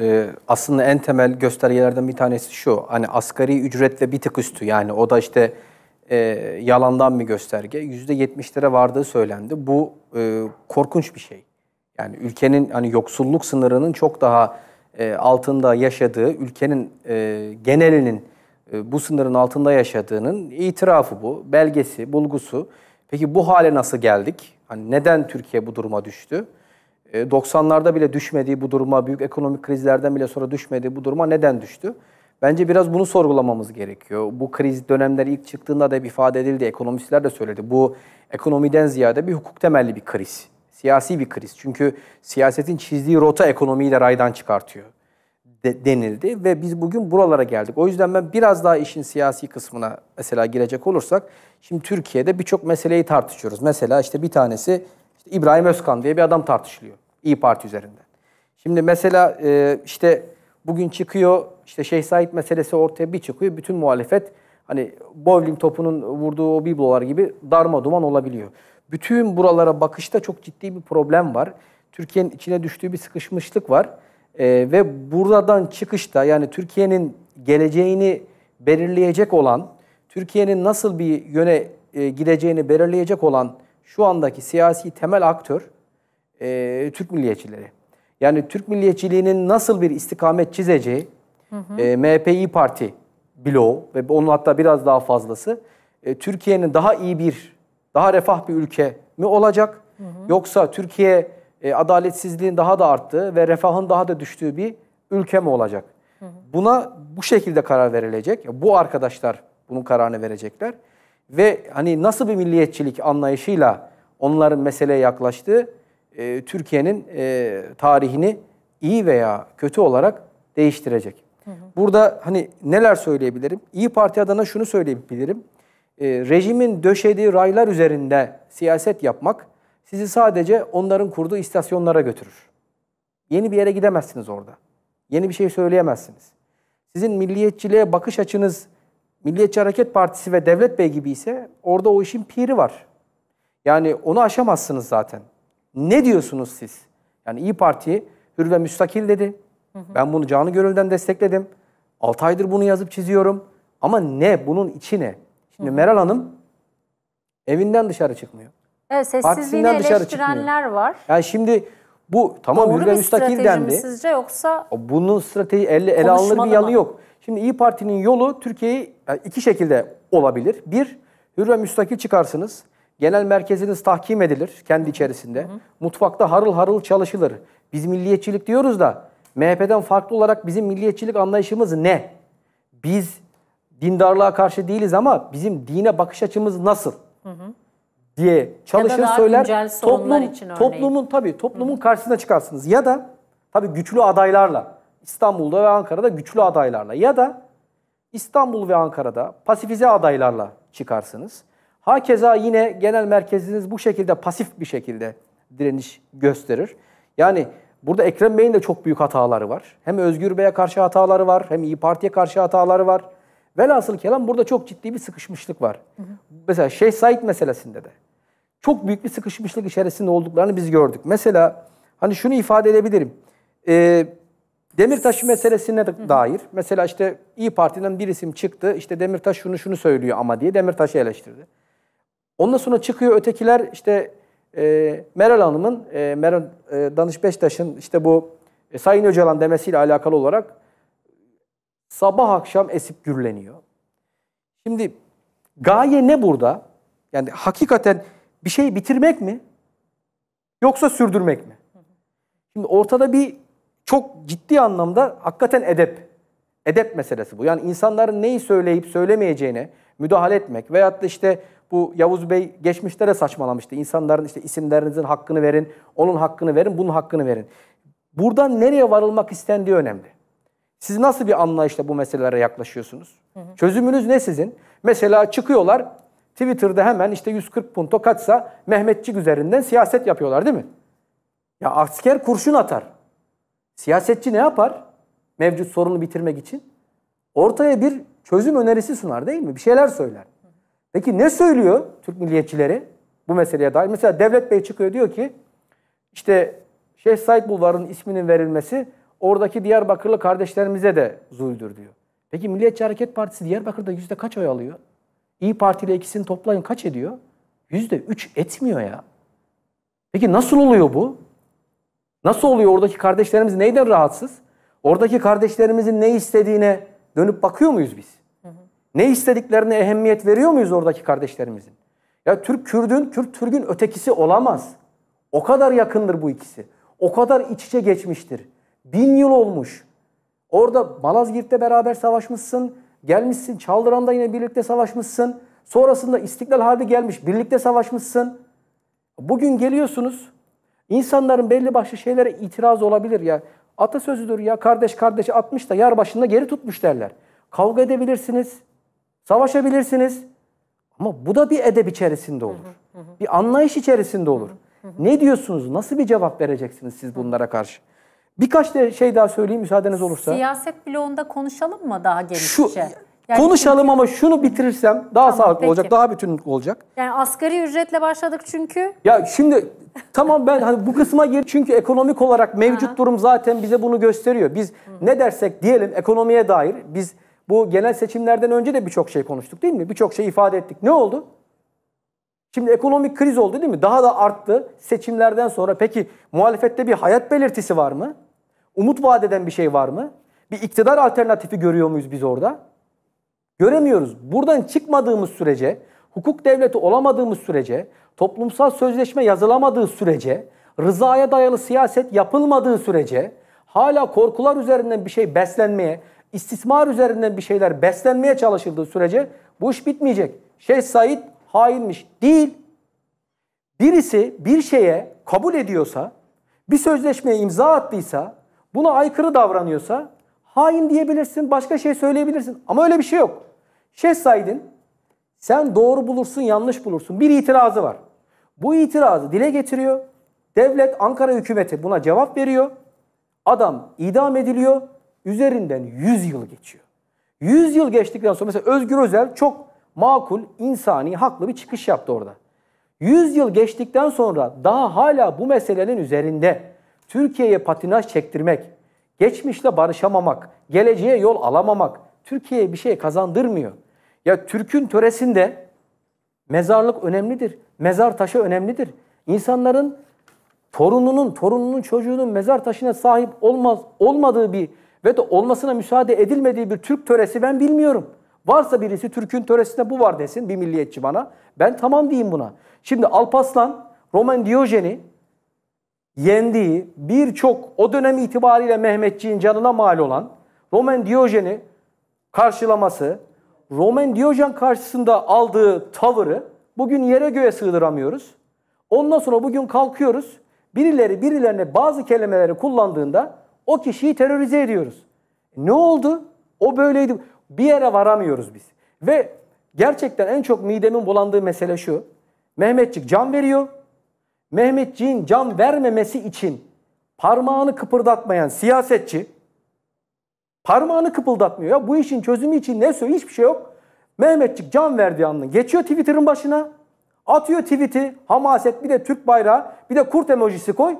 e, aslında en temel göstergelerden bir tanesi şu. Hani asgari ücret ve bir tık üstü yani o da işte e, yalandan bir gösterge. %70'lere vardığı söylendi. Bu e, korkunç bir şey. Yani ülkenin hani yoksulluk sınırının çok daha e, altında yaşadığı, ülkenin e, genelinin e, bu sınırın altında yaşadığının itirafı bu, belgesi, bulgusu. Peki bu hale nasıl geldik? Hani neden Türkiye bu duruma düştü? 90'larda e, bile düşmediği bu duruma, büyük ekonomik krizlerden bile sonra düşmediği bu duruma neden düştü? Bence biraz bunu sorgulamamız gerekiyor. Bu kriz dönemleri ilk çıktığında da hep ifade edildi, ekonomistler de söyledi. Bu ekonomiden ziyade bir hukuk temelli bir kriz. Siyasi bir kriz. Çünkü siyasetin çizdiği rota ekonomiyi de raydan çıkartıyor de, denildi ve biz bugün buralara geldik. O yüzden ben biraz daha işin siyasi kısmına mesela girecek olursak şimdi Türkiye'de birçok meseleyi tartışıyoruz. Mesela işte bir tanesi işte İbrahim Özkan diye bir adam tartışılıyor. İyi Parti üzerinden. Şimdi mesela e, işte bugün çıkıyor işte Şeyh Said meselesi ortaya bir çıkıyor. Bütün muhalefet hani bowling topunun vurduğu o biblolar gibi darma duman olabiliyor. Bütün buralara bakışta çok ciddi bir problem var. Türkiye'nin içine düştüğü bir sıkışmışlık var. E, ve buradan çıkışta yani Türkiye'nin geleceğini belirleyecek olan, Türkiye'nin nasıl bir yöne e, gideceğini belirleyecek olan şu andaki siyasi temel aktör e, Türk milliyetçileri. Yani Türk milliyetçiliğinin nasıl bir istikamet çizeceği hı hı. E, MHP Parti bloğu ve onun hatta biraz daha fazlası e, Türkiye'nin daha iyi bir, daha refah bir ülke mi olacak? Hı hı. Yoksa Türkiye e, adaletsizliğin daha da arttığı ve refahın daha da düştüğü bir ülke mi olacak? Hı hı. Buna bu şekilde karar verilecek. Bu arkadaşlar bunun kararını verecekler. Ve hani nasıl bir milliyetçilik anlayışıyla onların meseleye yaklaştığı e, Türkiye'nin e, tarihini iyi veya kötü olarak değiştirecek. Burada hani neler söyleyebilirim? İyi Parti adına şunu söyleyebilirim. E, rejimin döşediği raylar üzerinde siyaset yapmak sizi sadece onların kurduğu istasyonlara götürür. Yeni bir yere gidemezsiniz orada. Yeni bir şey söyleyemezsiniz. Sizin milliyetçiliğe bakış açınız Milliyetçi Hareket Partisi ve Devlet Bey gibi ise orada o işin piri var. Yani onu aşamazsınız zaten. Ne diyorsunuz siz? Yani İyi Parti hür ve müstakil dedi. Hı hı. Ben bunu canı gönülden destekledim. 6 aydır bunu yazıp çiziyorum. Ama ne? Bunun içi ne? Şimdi hı hı. Meral Hanım evinden dışarı çıkmıyor. Evet sessizliğini eleştirenler var. Yani şimdi bu tamam Doğru hür ve müstakil dendi. sizce yoksa? Bunun strateji ele, ele alınır bir yanı yok. Şimdi İyi Parti'nin yolu Türkiye'yi yani iki şekilde olabilir. Bir, hür ve müstakil çıkarsınız. Genel merkeziniz tahkim edilir kendi içerisinde. Hı hı. Mutfakta harıl harıl çalışılır. Biz milliyetçilik diyoruz da MHP'den farklı olarak bizim milliyetçilik anlayışımız ne? Biz dindarlığa karşı değiliz ama bizim dine bakış açımız nasıl? Hı hı. diye çalışır söyler. Toplum için toplumun tabii toplumun hı hı. karşısına çıkarsınız ya da tabii güçlü adaylarla İstanbul'da ve Ankara'da güçlü adaylarla ya da İstanbul ve Ankara'da pasifize adaylarla çıkarsınız. Hakeza yine genel merkeziniz bu şekilde pasif bir şekilde direniş gösterir. Yani burada Ekrem Bey'in de çok büyük hataları var. Hem Özgür Bey'e karşı hataları var, hem İyi Parti'ye karşı hataları var. Velhasıl kelam burada çok ciddi bir sıkışmışlık var. Hı hı. Mesela Şeyh Said meselesinde de çok büyük bir sıkışmışlık içerisinde olduklarını biz gördük. Mesela hani şunu ifade edebilirim. Ee, Demirtaş meselesine de dair mesela işte İyi Parti'den bir isim çıktı. İşte Demirtaş şunu şunu söylüyor ama diye Demirtaş'ı eleştirdi. Ondan sonra çıkıyor ötekiler işte e, Meral Hanım'ın, e, Meral e, Danış Beştaş'ın işte bu e, Sayın Öcalan demesiyle alakalı olarak sabah akşam esip gürleniyor. Şimdi gaye ne burada? Yani hakikaten bir şey bitirmek mi? Yoksa sürdürmek mi? Şimdi ortada bir çok ciddi anlamda hakikaten edep. Edep meselesi bu. Yani insanların neyi söyleyip söylemeyeceğine, müdahale etmek veyahut da işte bu Yavuz Bey geçmişte de saçmalamıştı. İnsanların işte isimlerinizin hakkını verin, onun hakkını verin, bunun hakkını verin. Buradan nereye varılmak istendiği önemli. Siz nasıl bir anlayışla bu meselelere yaklaşıyorsunuz? Hı hı. Çözümünüz ne sizin? Mesela çıkıyorlar Twitter'da hemen işte 140 punto kaçsa Mehmetçik üzerinden siyaset yapıyorlar değil mi? Ya asker kurşun atar. Siyasetçi ne yapar? Mevcut sorunu bitirmek için. Ortaya bir çözüm önerisi sunar değil mi? Bir şeyler söyler. Peki ne söylüyor Türk milliyetçileri bu meseleye dair? Mesela Devlet Bey çıkıyor diyor ki işte Şeyh Said Bulvarı'nın isminin verilmesi oradaki Diyarbakırlı kardeşlerimize de zuldür diyor. Peki Milliyetçi Hareket Partisi Diyarbakır'da yüzde kaç oy alıyor? İyi Parti ile ikisini toplayın kaç ediyor? Yüzde üç etmiyor ya. Peki nasıl oluyor bu? Nasıl oluyor oradaki kardeşlerimiz neyden rahatsız? Oradaki kardeşlerimizin ne istediğine dönüp bakıyor muyuz biz? Hı hı. Ne istediklerine ehemmiyet veriyor muyuz oradaki kardeşlerimizin? Ya Türk Kürdün, Kürt Türk'ün ötekisi olamaz. O kadar yakındır bu ikisi. O kadar iç içe geçmiştir. Bin yıl olmuş. Orada Malazgirt'te beraber savaşmışsın. Gelmişsin Çaldıran'da yine birlikte savaşmışsın. Sonrasında İstiklal Harbi gelmiş birlikte savaşmışsın. Bugün geliyorsunuz. İnsanların belli başlı şeylere itiraz olabilir ya. Atasözüdür ya kardeş kardeşi atmış da yar başında geri tutmuş derler. Kavga edebilirsiniz, savaşabilirsiniz ama bu da bir edep içerisinde olur. Hı hı hı. Bir anlayış içerisinde olur. Hı hı. Ne diyorsunuz? Nasıl bir cevap vereceksiniz siz bunlara karşı? Birkaç şey daha söyleyeyim müsaadeniz olursa. Siyaset bloğunda konuşalım mı daha genişçe? Şu, yani Konuşalım çünkü... ama şunu bitirirsem daha tamam, sağlıklı peki. olacak, daha bütünlük olacak. Yani asgari ücretle başladık çünkü. Ya şimdi tamam ben hani bu kısma gir çünkü ekonomik olarak mevcut Aha. durum zaten bize bunu gösteriyor. Biz Hı. ne dersek diyelim ekonomiye dair biz bu genel seçimlerden önce de birçok şey konuştuk değil mi? Birçok şey ifade ettik. Ne oldu? Şimdi ekonomik kriz oldu değil mi? Daha da arttı seçimlerden sonra. Peki muhalefette bir hayat belirtisi var mı? Umut vaat eden bir şey var mı? Bir iktidar alternatifi görüyor muyuz biz orada? Göremiyoruz. Buradan çıkmadığımız sürece, hukuk devleti olamadığımız sürece, toplumsal sözleşme yazılamadığı sürece, rızaya dayalı siyaset yapılmadığı sürece, hala korkular üzerinden bir şey beslenmeye, istismar üzerinden bir şeyler beslenmeye çalışıldığı sürece bu iş bitmeyecek. Şeyh Said hainmiş. Değil. Birisi bir şeye kabul ediyorsa, bir sözleşmeye imza attıysa, buna aykırı davranıyorsa hain diyebilirsin, başka şey söyleyebilirsin. Ama öyle bir şey yok. Şeyh Said'in sen doğru bulursun, yanlış bulursun bir itirazı var. Bu itirazı dile getiriyor. Devlet, Ankara hükümeti buna cevap veriyor. Adam idam ediliyor. Üzerinden 100 yıl geçiyor. 100 yıl geçtikten sonra mesela Özgür Özel çok makul, insani, haklı bir çıkış yaptı orada. 100 yıl geçtikten sonra daha hala bu meselenin üzerinde Türkiye'ye patinaj çektirmek, Geçmişle barışamamak, geleceğe yol alamamak Türkiye'ye bir şey kazandırmıyor. Ya Türk'ün töresinde mezarlık önemlidir. Mezar taşı önemlidir. İnsanların torununun, torununun çocuğunun mezar taşına sahip olmaz, olmadığı bir ve de olmasına müsaade edilmediği bir Türk töresi ben bilmiyorum. Varsa birisi Türk'ün töresinde bu var desin bir milliyetçi bana. Ben tamam diyeyim buna. Şimdi Alpaslan, Roman Diyojeni yendiği birçok o dönem itibariyle Mehmetçiğin canına mal olan Roman Diyojen'i karşılaması, Roman Diyojen karşısında aldığı tavırı bugün yere göğe sığdıramıyoruz. Ondan sonra bugün kalkıyoruz. Birileri birilerine bazı kelimeleri kullandığında o kişiyi terörize ediyoruz. E, ne oldu? O böyleydi. Bir yere varamıyoruz biz. Ve gerçekten en çok midemin bulandığı mesele şu. Mehmetçik can veriyor. Mehmetçiğin can vermemesi için parmağını kıpırdatmayan siyasetçi parmağını kıpırdatmıyor. Ya bu işin çözümü için ne söylüyor? Hiçbir şey yok. Mehmetçik can verdiği anını geçiyor Twitter'ın başına. Atıyor tweet'i, hamaset bir de Türk bayrağı, bir de kurt emojisi koy.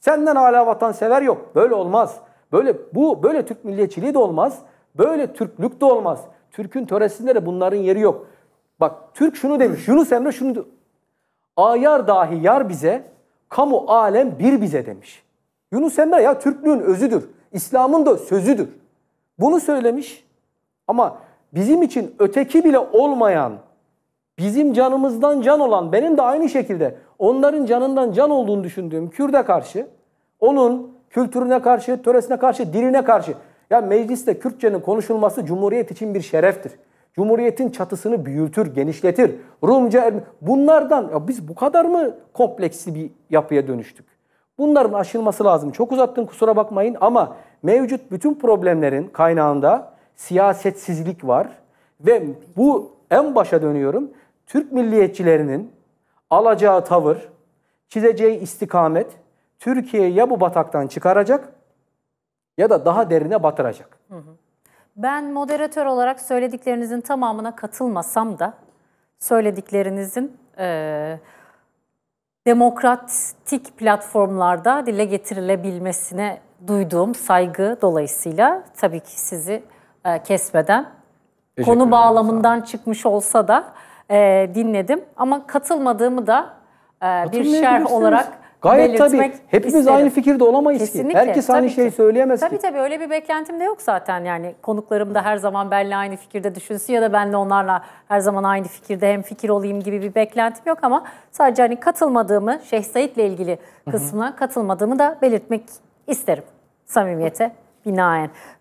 Senden hala vatansever yok. Böyle olmaz. Böyle bu böyle Türk milliyetçiliği de olmaz. Böyle Türklük de olmaz. Türk'ün töresinde de bunların yeri yok. Bak Türk şunu demiş. Yunus Emre şunu Ayar dahi yar bize, kamu alem bir bize demiş. Yunus Emre ya Türklüğün özüdür. İslam'ın da sözüdür. Bunu söylemiş ama bizim için öteki bile olmayan, bizim canımızdan can olan, benim de aynı şekilde onların canından can olduğunu düşündüğüm Kürt'e karşı, onun kültürüne karşı, töresine karşı, diline karşı. Ya mecliste Kürtçenin konuşulması Cumhuriyet için bir şereftir. Cumhuriyetin çatısını büyütür, genişletir. Rumca, Bunlardan ya biz bu kadar mı kompleksli bir yapıya dönüştük? Bunların aşılması lazım. Çok uzattım kusura bakmayın ama mevcut bütün problemlerin kaynağında siyasetsizlik var. Ve bu en başa dönüyorum. Türk milliyetçilerinin alacağı tavır, çizeceği istikamet Türkiye'yi ya bu bataktan çıkaracak ya da daha derine batıracak. Hı hı. Ben moderatör olarak söylediklerinizin tamamına katılmasam da söylediklerinizin e, demokratik platformlarda dile getirilebilmesine duyduğum saygı dolayısıyla tabii ki sizi e, kesmeden Teşekkür konu bağlamından çıkmış olsa da e, dinledim ama katılmadığımı da e, bir şerh olarak Gayet tabii. Hepimiz isterim. aynı fikirde olamayız Kesinlikle. ki. Herkes tabii aynı ki. söyleyemez tabii ki. Tabii tabii öyle bir beklentim de yok zaten yani. Konuklarım da her zaman benimle aynı fikirde düşünsün ya da ben de onlarla her zaman aynı fikirde hem fikir olayım gibi bir beklentim yok ama sadece hani katılmadığımı Şeyh Said'le ilgili kısmına katılmadığımı da belirtmek isterim samimiyete binaen.